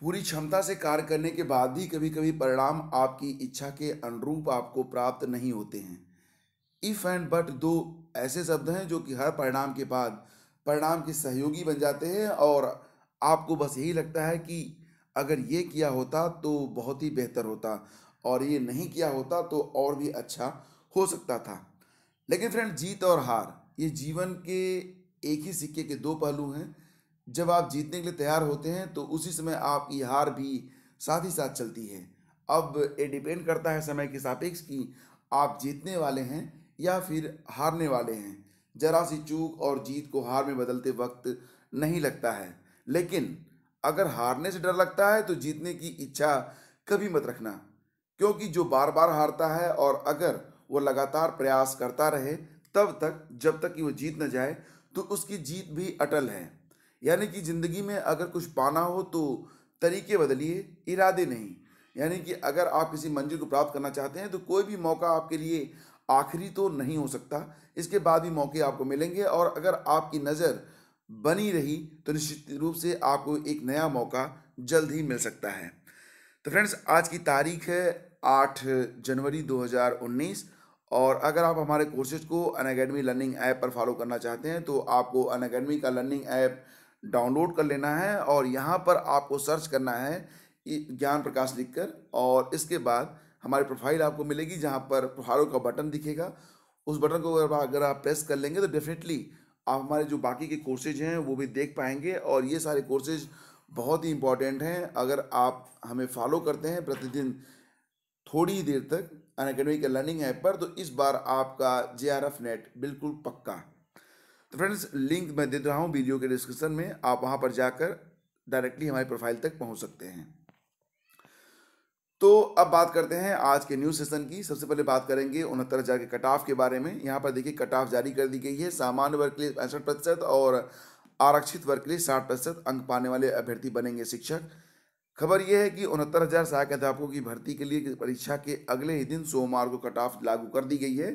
पूरी क्षमता से कार्य करने के बाद भी कभी कभी परिणाम आपकी इच्छा के अनुरूप आपको प्राप्त नहीं होते हैं इफ़ एंड बट दो ऐसे शब्द हैं जो कि हर परिणाम के बाद परिणाम के सहयोगी बन जाते हैं और आपको बस यही लगता है कि अगर ये किया होता तो बहुत ही बेहतर होता और ये नहीं किया होता तो और भी अच्छा हो सकता था लेकिन फ्रेंड जीत और हार ये जीवन के एक ही सिक्के के दो पहलू हैं जब आप जीतने के लिए तैयार होते हैं तो उसी समय आपकी हार भी साथ ही साथ चलती है अब ये डिपेंड करता है समय के सापेक्ष कि आप जीतने वाले हैं या फिर हारने वाले हैं जरा सी चूक और जीत को हार में बदलते वक्त नहीं लगता है लेकिन अगर हारने से डर लगता है तो जीतने की इच्छा कभी मत रखना क्योंकि जो बार बार हारता है और अगर वो लगातार प्रयास करता रहे तब तक जब तक कि वो जीत न जाए तो उसकी जीत भी अटल है यानी कि ज़िंदगी में अगर कुछ पाना हो तो तरीके बदलिए इरादे नहीं यानी कि अगर आप किसी मंजिल को प्राप्त करना चाहते हैं तो कोई भी मौका आपके लिए आखिरी तो नहीं हो सकता इसके बाद भी मौके आपको मिलेंगे और अगर आपकी नज़र बनी रही तो निश्चित रूप से आपको एक नया मौका जल्द ही मिल सकता है तो फ्रेंड्स आज की तारीख है आठ जनवरी 2019 और अगर आप हमारे कोर्सेज को अन लर्निंग ऐप पर फॉलो करना चाहते हैं तो आपको अन का लर्निंग ऐप डाउनलोड कर लेना है और यहाँ पर आपको सर्च करना है ज्ञान प्रकाश लिखकर और इसके बाद हमारी प्रोफाइल आपको मिलेगी जहाँ पर फॉलो का बटन दिखेगा उस बटन को अगर अगर आप प्रेस कर लेंगे तो डेफिनेटली आप हमारे जो बाकी के कोर्सेज हैं वो भी देख पाएंगे और ये सारे कोर्सेज बहुत ही इम्पॉर्टेंट हैं अगर आप हमें फॉलो करते हैं प्रतिदिन थोड़ी ही देर तक अन अकेडमी के लर्निंग ऐप पर तो इस बार आपका जे नेट बिल्कुल पक्का फ्रेंड्स तो लिंक मैं दे रहा हूँ वीडियो के डिस्क्रिप्शन में आप वहाँ पर जाकर डायरेक्टली हमारी प्रोफाइल तक पहुँच सकते हैं तो अब बात करते हैं आज के न्यूज सेशन की सबसे पहले बात करेंगे उनहत्तर हज़ार के कट ऑफ के बारे में यहाँ पर देखिए कट ऑफ जारी कर दी गई है सामान्य वर्ग के लिए पैंसठ प्रतिशत और आरक्षित वर्ग के लिए साठ प्रतिशत अंक पाने वाले अभ्यर्थी बनेंगे शिक्षक खबर यह है कि उनहत्तर हज़ार सहायक अध्यापकों की भर्ती के लिए परीक्षा के अगले ही दिन सोमवार को कट ऑफ लागू कर दी गई है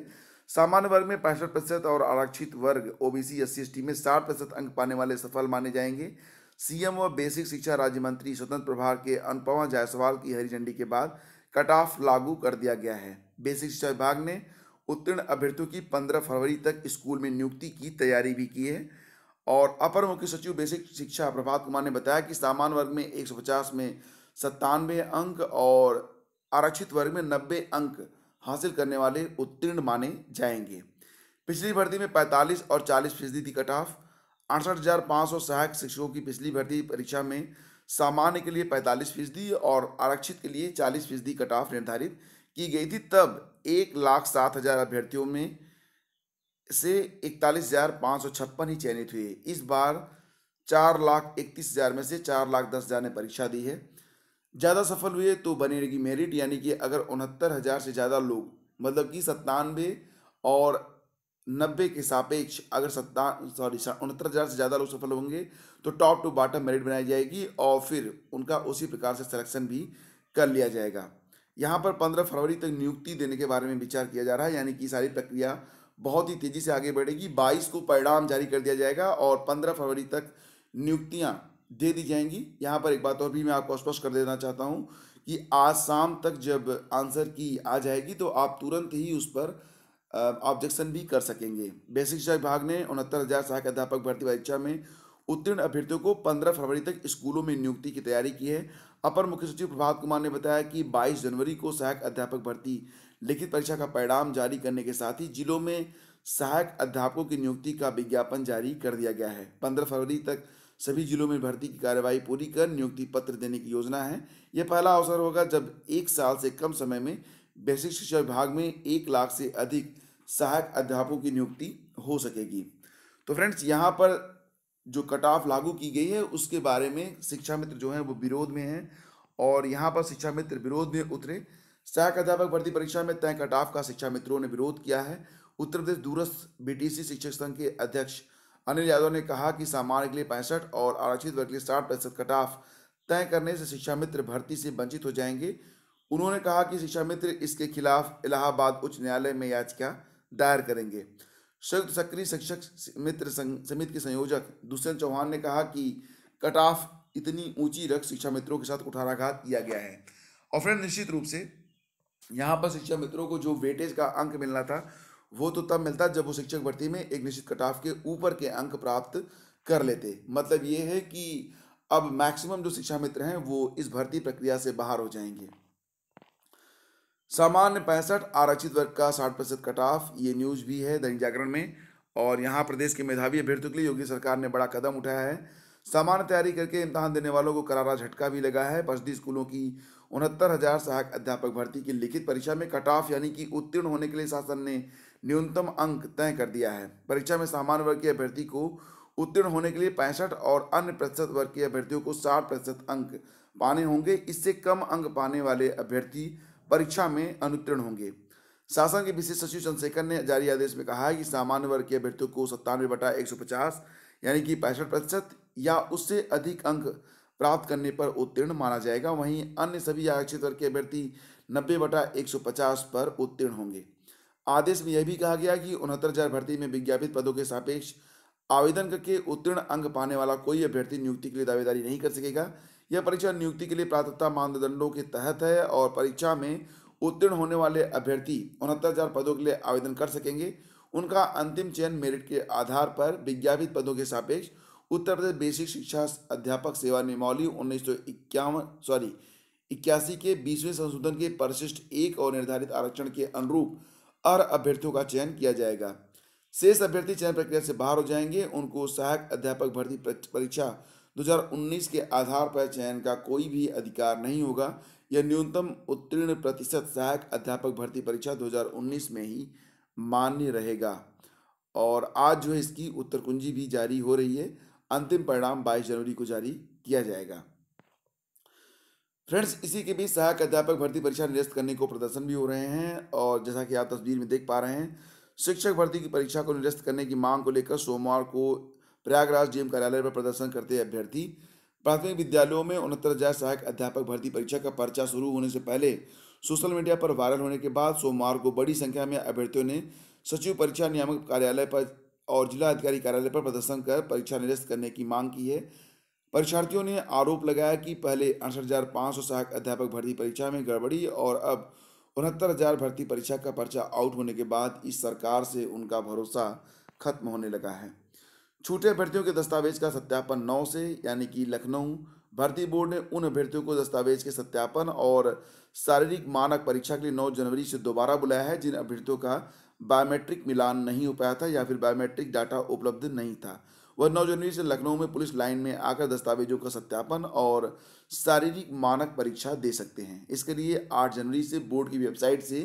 सामान्य वर्ग में पैंसठ प्रतिशत और आरक्षित वर्ग ओबीसी एस सी में साठ प्रतिशत अंक पाने वाले सफल माने जाएंगे सीएम व बेसिक शिक्षा राज्य मंत्री स्वतंत्र प्रभार के अनुपमा जायसवाल की हरी झंडी के बाद कट ऑफ लागू कर दिया गया है बेसिक शिक्षा विभाग ने उत्तीर्ण अभ्यर्थियों की पंद्रह फरवरी तक स्कूल में नियुक्ति की तैयारी भी की है और अपर मुख्य सचिव बेसिक शिक्षा प्रभात कुमार ने बताया कि सामान्य वर्ग में एक में सत्तानवे अंक और आरक्षित वर्ग में नब्बे अंक हासिल करने वाले उत्तीर्ण माने जाएंगे पिछली भर्ती में 45 और 40 फीसदी थी कट ऑफ अड़सठ हज़ार पाँच सौ सहायक शिक्षकों की पिछली भर्ती परीक्षा में सामान्य के लिए 45 फीसदी और आरक्षित के लिए 40 फीसदी कट ऑफ निर्धारित की गई थी तब एक लाख सात हज़ार अभ्यर्थियों में से इकतालीस हज़ार पाँच सौ छप्पन ही चयनित हुए इस बार चार लाख इकतीस हज़ार में से चार लाख दस हज़ार ने परीक्षा दी है ज़्यादा सफल हुए तो बनी रहेगी मेरिट यानी कि अगर उनहत्तर हज़ार से ज़्यादा लोग मतलब कि सत्तानवे और नब्बे के सापेक्ष अगर सत्ता सॉरी उनहत्तर हज़ार से ज़्यादा लोग सफल होंगे तो टॉप टू बॉटम मेरिट बनाई जाएगी और फिर उनका उसी प्रकार से सिलेक्शन भी कर लिया जाएगा यहाँ पर पंद्रह फरवरी तक नियुक्ति देने के बारे में विचार किया जा रहा है यानी कि सारी प्रक्रिया बहुत ही तेज़ी से आगे बढ़ेगी बाईस को परिणाम जारी कर दिया जाएगा और पंद्रह फरवरी तक नियुक्तियाँ दे दी जाएंगी यहाँ पर एक बात और भी मैं आपको स्पष्ट कर देना चाहता हूँ कि आज शाम तक जब आंसर की आ जाएगी तो आप तुरंत ही उस पर ऑब्जेक्शन भी कर सकेंगे बेसिक शिक्षा विभाग ने उनहत्तर हज़ार सहायक अध्यापक भर्ती परीक्षा में उत्तीर्ण अभ्यर्थियों को 15 फरवरी तक स्कूलों में नियुक्ति की तैयारी की है अपर मुख्य सचिव प्रभात कुमार ने बताया कि 22 जनवरी को सहायक अध्यापक भर्ती लिखित परीक्षा का परिणाम जारी करने के साथ ही जिलों में सहायक अध्यापकों की नियुक्ति का विज्ञापन जारी कर दिया गया है पंद्रह फरवरी तक सभी जिलों में भर्ती की कार्यवाही पूरी कर नियुक्ति पत्र देने की योजना है यह पहला अवसर होगा जब एक साल से कम समय में बेसिक शिक्षा विभाग में एक लाख से अधिक सहायक अध्यापकों की नियुक्ति हो सकेगी तो फ्रेंड्स यहाँ पर जो कट ऑफ लागू की गई है उसके बारे में शिक्षा मित्र जो हैं वो विरोध में हैं और यहाँ पर शिक्षा मित्र विरोध में उतरे सहायक अध्यापक भर्ती परीक्षा में तय कट ऑफ का शिक्षा मित्रों ने विरोध किया है उत्तर प्रदेश दूरस्थ बी शिक्षक संघ के अध्यक्ष अनिल यादव ने कहा कि सामान्य के लिए पैंसठ और आरक्षित वर्ग के लिए साठ प्रतिशत कटाफ तय करने से शिक्षा मित्र भर्ती से वंचित हो जाएंगे उन्होंने कहा कि शिक्षा मित्र इसके खिलाफ इलाहाबाद उच्च न्यायालय में याचिका दायर करेंगे संयुक्त सक्रिय शिक्षक मित्र समिति के संयोजक दुष्यंत चौहान ने कहा कि कट ऑफ इतनी ऊंची रख शिक्षा मित्रों के साथ कुठाराघात किया गया है और फ्रेंड निश्चित रूप से यहाँ पर शिक्षा मित्रों को जो वेटेज का अंक मिलना था वो तो तब मिलता जब वो शिक्षक भर्ती में एक निश्चित कटाफ के ऊपर के अंक प्राप्त कर लेते मतलब ये है कि अब मैक्सिमम जो शिक्षा मित्र हैं वो इस भर्ती प्रक्रिया से बाहर हो जाएंगे सामान्य पैंसठ आरक्षित वर्ग का साठ प्रतिशत कटाफ ये न्यूज़ भी है दैनिक जागरण में और यहाँ प्रदेश के मेधावी अभ्यर्थियों के लिए योगी सरकार ने बड़ा कदम उठाया है सामान्य तैयारी करके इम्तहान देने वालों को करारा झटका भी लगा है बसदी स्कूलों की उनहत्तर हजार सहायक अध्यापक भर्ती की लिखित परीक्षा में कट ऑफ यानी कि उत्तीर्ण होने के लिए शासन ने न्यूनतम अंक तय कर दिया है परीक्षा में सामान्य वर्ग के अभ्यर्थी को उत्तीर्ण होने के लिए पैंसठ और अन्य प्रतिशत वर्ग के अभ्यर्थियों को साठ प्रतिशत अंक पाने होंगे इससे कम अंक पाने वाले अभ्यर्थी परीक्षा में अनुत्तीर्ण होंगे शासन के विशेष सचिव चंद्रशेखर ने जारी आदेश में कहा है कि सामान्य वर्ग के अभ्यर्थियों को सत्तानवे बटा एक सौ पचास यानी कि पैंसठ प्रतिशत या उससे अधिक अंक प्राप्त करने पर उत्तीर्ण माना जाएगा वहीं अन्य सभी आरक्षित वर्ग के अभ्यर्थी नब्बे बटा एक सौ पचास पर उत्तीर्ण होंगे आदेश में यह भी कहा गया कि उनहत्तर हजार भर्ती में विज्ञापित पदों के सापेक्ष आवेदन करके उत्तीर्ण अंक पाने वाला कोई अभ्यर्थी नियुक्ति के लिए दावेदारी नहीं कर सकेगा यह परीक्षा नियुक्ति के लिए प्राथमिकता मानदंडों के तहत है और परीक्षा में उत्तीर्ण होने वाले अभ्यर्थी उनहत्तर हजार पदों के लिए आवेदन कर सकेंगे उनका अंतिम चयन मेरिट के आधार पर विज्ञापित पदों के सापेक्ष उत्तर प्रदेश बेसिक शिक्षा अध्यापक सेवा नियमावली उन्नीस सौ इक्यावन सॉरी इक्यासी के बीसवें संशोधन के परिशिष्ट एक और निर्धारित आरक्षण के अनुरूप और अभ्यर्थियों का चयन किया जाएगा शेष अभ्यर्थी चयन प्रक्रिया से बाहर हो जाएंगे उनको सहायक अध्यापक भर्ती परीक्षा 2019 के आधार पर चयन का कोई भी अधिकार नहीं होगा यह न्यूनतम उत्तीर्ण प्रतिशत सहायक अध्यापक भर्ती परीक्षा 2019 में ही मान्य रहेगा और आज जो है इसकी उत्तर कुंजी भी जारी हो रही है अंतिम परिणाम 22 जनवरी को जारी किया जाएगा फ्रेंड्स इसी के बीच सहायक अध्यापक भर्ती परीक्षा निरस्त करने को प्रदर्शन भी हो रहे हैं और जैसा कि आप तस्वीर में देख पा रहे हैं शिक्षक भर्ती की परीक्षा को निरस्त करने की मांग को लेकर सोमवार को प्रयागराज डीएम कार्यालय पर प्रदर्शन करते अभ्यर्थी प्राथमिक विद्यालयों में उनहत्तर हजार सहायक अध्यापक भर्ती परीक्षा का पर्चा शुरू होने से पहले सोशल मीडिया पर वायरल होने के बाद सोमवार को बड़ी संख्या में अभ्यर्थियों ने सचिव परीक्षा नियामक कार्यालय पर और जिला अधिकारी कार्यालय पर प्रदर्शन कर परीक्षा निरस्त करने की मांग की है परीक्षार्थियों ने आरोप लगाया कि पहले अड़सठ हजार पाँच सौ सहायक अध्यापक भर्ती परीक्षा में गड़बड़ी और अब उनहत्तर हजार भर्ती परीक्षा का पर्चा आउट होने के बाद इस सरकार से उनका भरोसा खत्म होने लगा है छूटे अभ्यर्थियों के दस्तावेज का सत्यापन नौ से यानी कि लखनऊ भर्ती बोर्ड ने उन अभ्यर्थियों को दस्तावेज के सत्यापन और शारीरिक मानक परीक्षा के लिए 9 जनवरी से दोबारा बुलाया है जिन अभ्यर्थियों का बायोमेट्रिक मिलान नहीं हो पाया था या फिर बायोमेट्रिक डाटा उपलब्ध नहीं था वह नौ जनवरी से लखनऊ में पुलिस लाइन में आकर दस्तावेजों का सत्यापन और शारीरिक मानक परीक्षा दे सकते हैं इसके लिए आठ जनवरी से बोर्ड की वेबसाइट से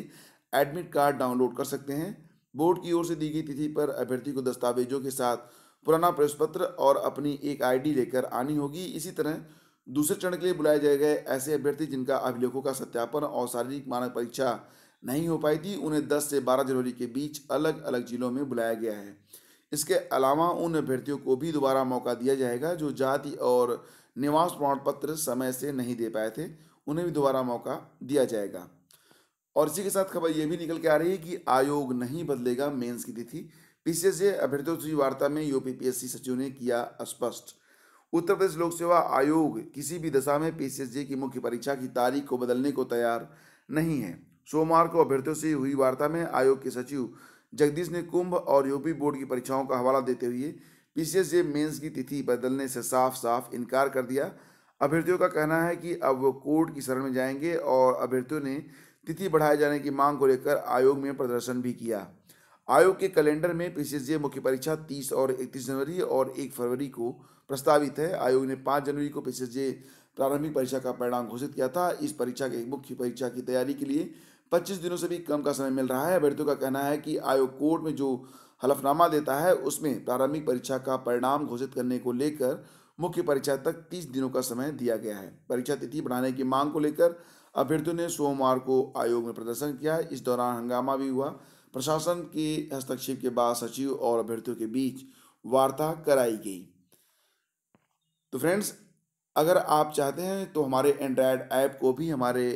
एडमिट कार्ड डाउनलोड कर सकते हैं बोर्ड की ओर से दी गई तिथि पर अभ्यर्थी को दस्तावेजों के साथ पुराना प्रवेश पत्र और अपनी एक आईडी लेकर आनी होगी इसी तरह दूसरे चरण के लिए बुलाए जाए गए ऐसे अभ्यर्थी जिनका अभिलेखों का सत्यापन और शारीरिक मानक परीक्षा नहीं हो पाई थी उन्हें 10 से 12 जनवरी के बीच अलग अलग जिलों में बुलाया गया है इसके अलावा उन अभ्यर्थियों को भी दोबारा मौका दिया जाएगा जो जाति और निवास प्रमाण पत्र समय से नहीं दे पाए थे उन्हें भी दोबारा मौका दिया जाएगा और इसी के साथ खबर ये भी निकल के आ रही है कि आयोग नहीं बदलेगा मेंस की तिथि पीसीएस से अभ्यर्थियों से वार्ता में यूपीपीएससी सचिव ने किया स्पष्ट उत्तर प्रदेश लोक सेवा आयोग किसी भी दशा में पीसीएसजी की मुख्य परीक्षा की तारीख को बदलने को तैयार नहीं है सोमवार को अभ्यर्थियों से हुई वार्ता में आयोग के सचिव जगदीश ने कुंभ और यूपी बोर्ड की परीक्षाओं का हवाला देते हुए पीसीएस जे मेंस की तिथि बदलने से साफ साफ इनकार कर दिया अभ्यर्थियों का कहना है कि अब वो कोर्ट की शरण में जाएंगे और अभ्यर्थियों ने तिथि बढ़ाए जाने की मांग को लेकर आयोग में प्रदर्शन भी किया आयोग के कैलेंडर में पीसीएसजे मुख्य परीक्षा 30 और 31 जनवरी और 1 फरवरी को प्रस्तावित है आयोग ने 5 जनवरी को पीसीएसजे प्रारंभिक परीक्षा का परिणाम घोषित किया था इस परीक्षा के मुख्य परीक्षा की तैयारी के लिए 25 दिनों से भी कम का समय मिल रहा है अभ्यर्थियों का कहना है कि आयोग कोर्ट में जो हलफनामा देता है उसमें प्रारंभिक परीक्षा का परिणाम घोषित करने को लेकर मुख्य परीक्षा तक 30 दिनों का समय दिया गया है परीक्षा तिथि बढ़ाने की मांग को लेकर अभ्यर्थियों ने सोमवार को आयोग में प्रदर्शन किया इस दौरान हंगामा भी हुआ प्रशासन के हस्तक्षेप के बाद सचिव और अभ्यर्थियों के बीच वार्ता कराई गई तो फ्रेंड्स अगर आप चाहते हैं तो हमारे एंड्रॉयड ऐप को भी हमारे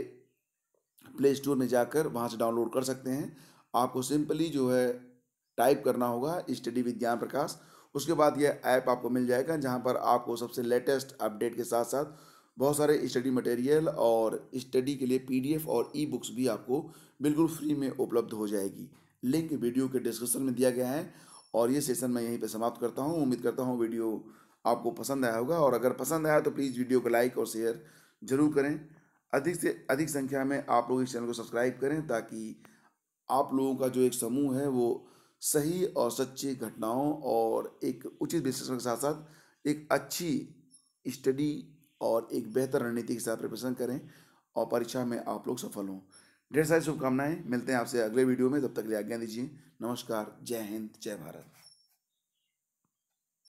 प्ले स्टोर में जाकर वहाँ से डाउनलोड कर सकते हैं आपको सिंपली जो है टाइप करना होगा स्टडी विद ज्ञान प्रकाश उसके बाद यह ऐप आपको मिल जाएगा जहाँ पर आपको सबसे लेटेस्ट अपडेट के साथ साथ बहुत सारे स्टडी मटेरियल और स्टडी के लिए पीडीएफ और ई बुक्स भी आपको बिल्कुल फ्री में उपलब्ध हो जाएगी लिंक वीडियो के डिस्क्रिप्शन में दिया गया है और ये सेशन मैं यहीं पर समाप्त करता हूँ उम्मीद करता हूँ वीडियो आपको पसंद आया होगा और अगर पसंद आया तो प्लीज़ वीडियो को लाइक और शेयर ज़रूर करें अधिक से अधिक संख्या में आप लोग इस चैनल को सब्सक्राइब करें ताकि आप लोगों का जो एक समूह है वो सही और सच्ची घटनाओं और एक उचित विश्लेषण के साथ साथ एक अच्छी स्टडी और एक बेहतर रणनीति के साथ प्रिपरेशन करें और परीक्षा में आप लोग सफल हों ढेर सारी शुभकामनाएं मिलते हैं आपसे अगले वीडियो में तब तक लिए आज्ञा दीजिए नमस्कार जय हिंद जय भारत